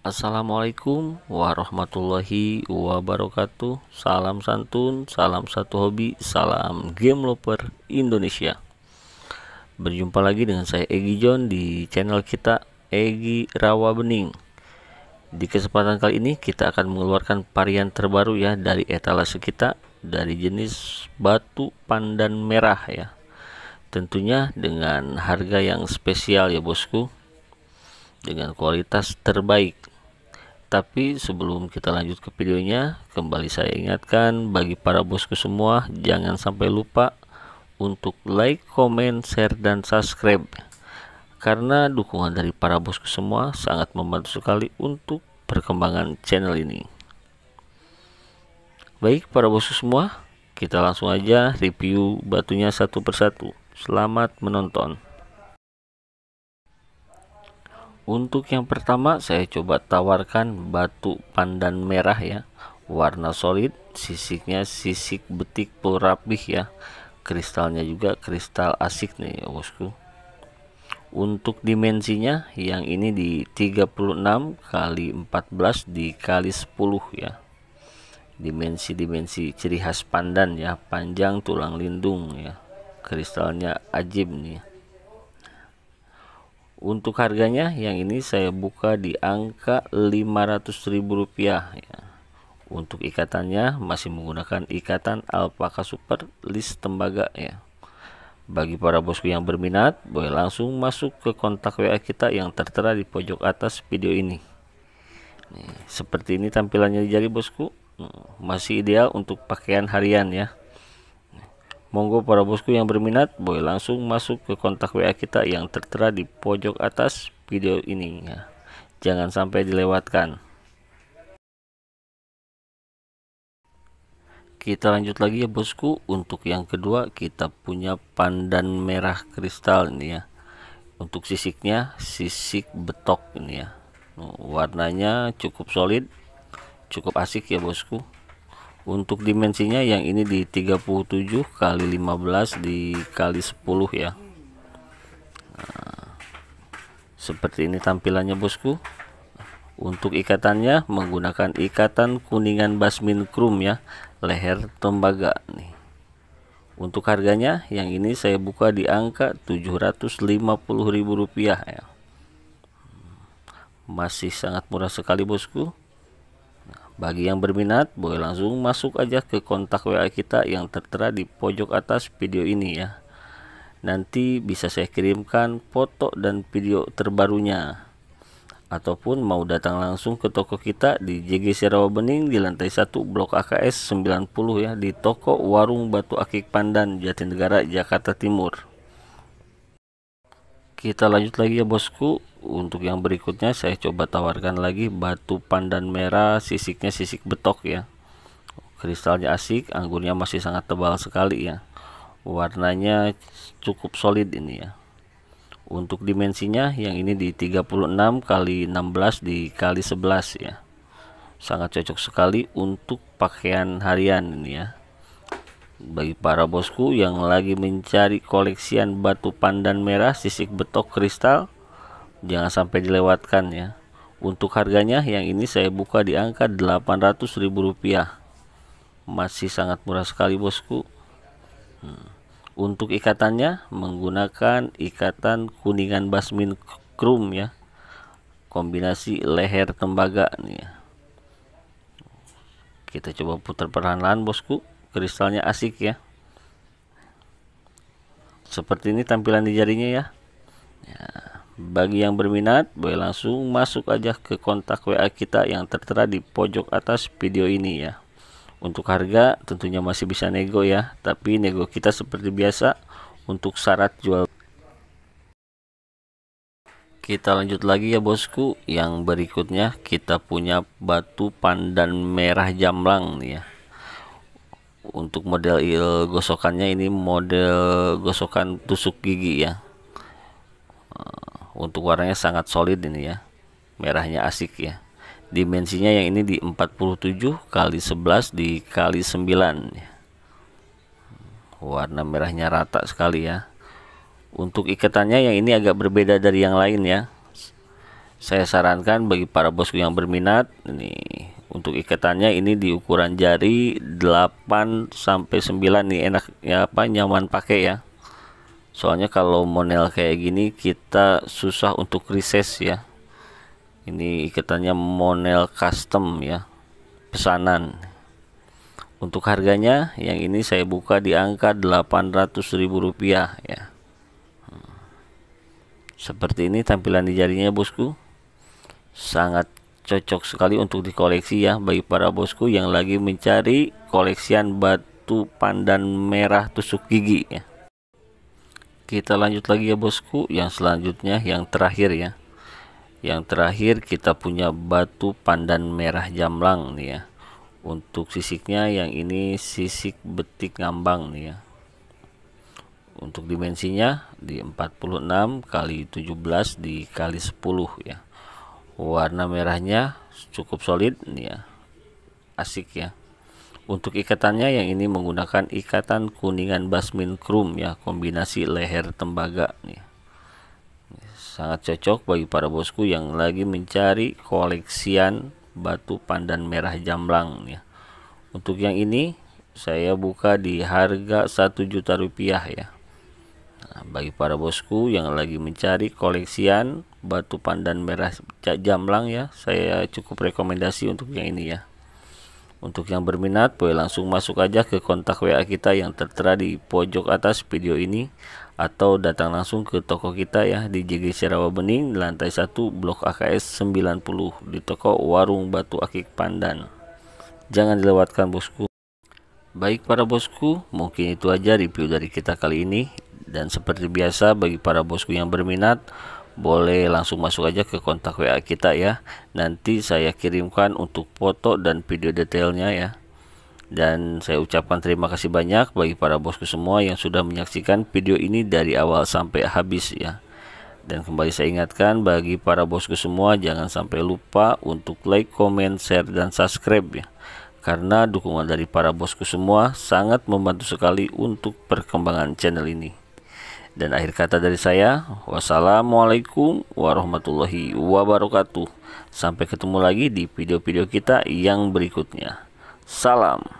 Assalamualaikum warahmatullahi wabarakatuh Salam santun, salam satu hobi, salam game lover Indonesia Berjumpa lagi dengan saya Egi John di channel kita Egi Rawa Bening Di kesempatan kali ini kita akan mengeluarkan varian terbaru ya dari etalase kita Dari jenis batu pandan merah ya Tentunya dengan harga yang spesial ya bosku dengan kualitas terbaik tapi sebelum kita lanjut ke videonya, kembali saya ingatkan bagi para bosku semua, jangan sampai lupa untuk like, comment, share, dan subscribe. Karena dukungan dari para bosku semua sangat membantu sekali untuk perkembangan channel ini. Baik para bosku semua, kita langsung aja review batunya satu persatu. Selamat menonton. Untuk yang pertama saya coba tawarkan batu pandan merah ya Warna solid, sisiknya sisik betik rapih ya Kristalnya juga kristal asik nih ya bosku Untuk dimensinya yang ini di 36 kali 14 dikali 10 ya Dimensi-dimensi ciri khas pandan ya Panjang tulang lindung ya Kristalnya ajib nih untuk harganya yang ini saya buka di angka Rp500.000 ya untuk ikatannya masih menggunakan ikatan alpaka super list tembaga ya bagi para bosku yang berminat boleh langsung masuk ke kontak WA kita yang tertera di pojok atas video ini Nih, seperti ini tampilannya di jari bosku hmm, masih ideal untuk pakaian harian ya Monggo para bosku yang berminat boleh langsung masuk ke kontak WA kita yang tertera di pojok atas video ini. Jangan sampai dilewatkan. Kita lanjut lagi ya bosku. Untuk yang kedua kita punya pandan merah kristal ini ya. Untuk sisiknya sisik betok ini ya. Warnanya cukup solid, cukup asik ya bosku untuk dimensinya yang ini di 37 kali 15 dikali 10 ya nah, seperti ini tampilannya bosku untuk ikatannya menggunakan ikatan kuningan basmin krum ya leher tembaga nih untuk harganya yang ini saya buka di angka ribu rupiah ya hmm, masih sangat murah sekali bosku bagi yang berminat, boleh langsung masuk aja ke kontak WA kita yang tertera di pojok atas video ini ya. Nanti bisa saya kirimkan foto dan video terbarunya. Ataupun mau datang langsung ke toko kita di JG Serawa Bening di lantai 1 Blok AKS 90 ya di toko Warung Batu Akik Pandan Jatinegara Jakarta Timur. Kita lanjut lagi ya bosku untuk yang berikutnya saya coba tawarkan lagi batu pandan merah sisiknya sisik betok ya kristalnya asik anggurnya masih sangat tebal sekali ya warnanya cukup solid ini ya untuk dimensinya yang ini di 36 kali 16 dikali 11 ya sangat cocok sekali untuk pakaian harian ini ya bagi para bosku yang lagi mencari koleksian batu pandan merah sisik betok kristal jangan sampai dilewatkan ya untuk harganya yang ini saya buka di angka 800.000 rupiah, masih sangat murah sekali bosku hmm. untuk ikatannya menggunakan ikatan kuningan basmin krum ya kombinasi leher tembaga nih ya. kita coba putar perlahan-lahan bosku kristalnya asik ya seperti ini tampilan di jarinya ya, ya bagi yang berminat, boleh langsung masuk aja ke kontak WA kita yang tertera di pojok atas video ini ya. Untuk harga tentunya masih bisa nego ya, tapi nego kita seperti biasa untuk syarat jual. Kita lanjut lagi ya bosku, yang berikutnya kita punya batu pandan merah jamlang nih ya. Untuk model il gosokannya ini model gosokan tusuk gigi ya untuk warnanya sangat solid ini ya merahnya asik ya dimensinya yang ini di 47 kali 11 dikali 9 ya. warna merahnya rata sekali ya untuk ikatannya yang ini agak berbeda dari yang lain ya saya sarankan bagi para bosku yang berminat ini untuk ikatannya ini di ukuran jari 8 sampai 9 nih enak ya apa nyaman pakai ya soalnya kalau monel kayak gini kita susah untuk reses ya ini ikatannya monel custom ya pesanan untuk harganya yang ini saya buka di angka 800.000 rupiah ya seperti ini tampilan di jarinya bosku sangat cocok sekali untuk dikoleksi ya bagi para bosku yang lagi mencari koleksian batu pandan merah tusuk gigi ya kita lanjut lagi ya bosku yang selanjutnya yang terakhir ya yang terakhir kita punya batu pandan merah jamlang nih ya untuk sisiknya yang ini sisik betik ngambang nih ya untuk dimensinya di 46 kali 17 dikali 10 ya warna merahnya cukup solid nih ya asik ya untuk ikatannya yang ini menggunakan ikatan kuningan basmin krum ya, kombinasi leher tembaga nih. Sangat cocok bagi para bosku yang lagi mencari koleksian batu pandan merah jamblang ya. Untuk yang ini saya buka di harga 1 juta rupiah ya. Nah, bagi para bosku yang lagi mencari koleksian batu pandan merah jamblang ya, saya cukup rekomendasi untuk yang ini ya. Untuk yang berminat, boleh langsung masuk aja ke kontak WA kita yang tertera di pojok atas video ini atau datang langsung ke toko kita ya di JG Serawa Bening lantai 1 Blok AKS 90 di toko Warung Batu Akik Pandan. Jangan dilewatkan bosku. Baik para bosku, mungkin itu aja review dari kita kali ini dan seperti biasa bagi para bosku yang berminat boleh langsung masuk aja ke kontak WA kita ya nanti saya kirimkan untuk foto dan video detailnya ya dan saya ucapkan terima kasih banyak bagi para bosku semua yang sudah menyaksikan video ini dari awal sampai habis ya dan kembali saya ingatkan bagi para bosku semua jangan sampai lupa untuk like, comment, share, dan subscribe ya karena dukungan dari para bosku semua sangat membantu sekali untuk perkembangan channel ini dan akhir kata dari saya, wassalamualaikum warahmatullahi wabarakatuh. Sampai ketemu lagi di video-video kita yang berikutnya. Salam.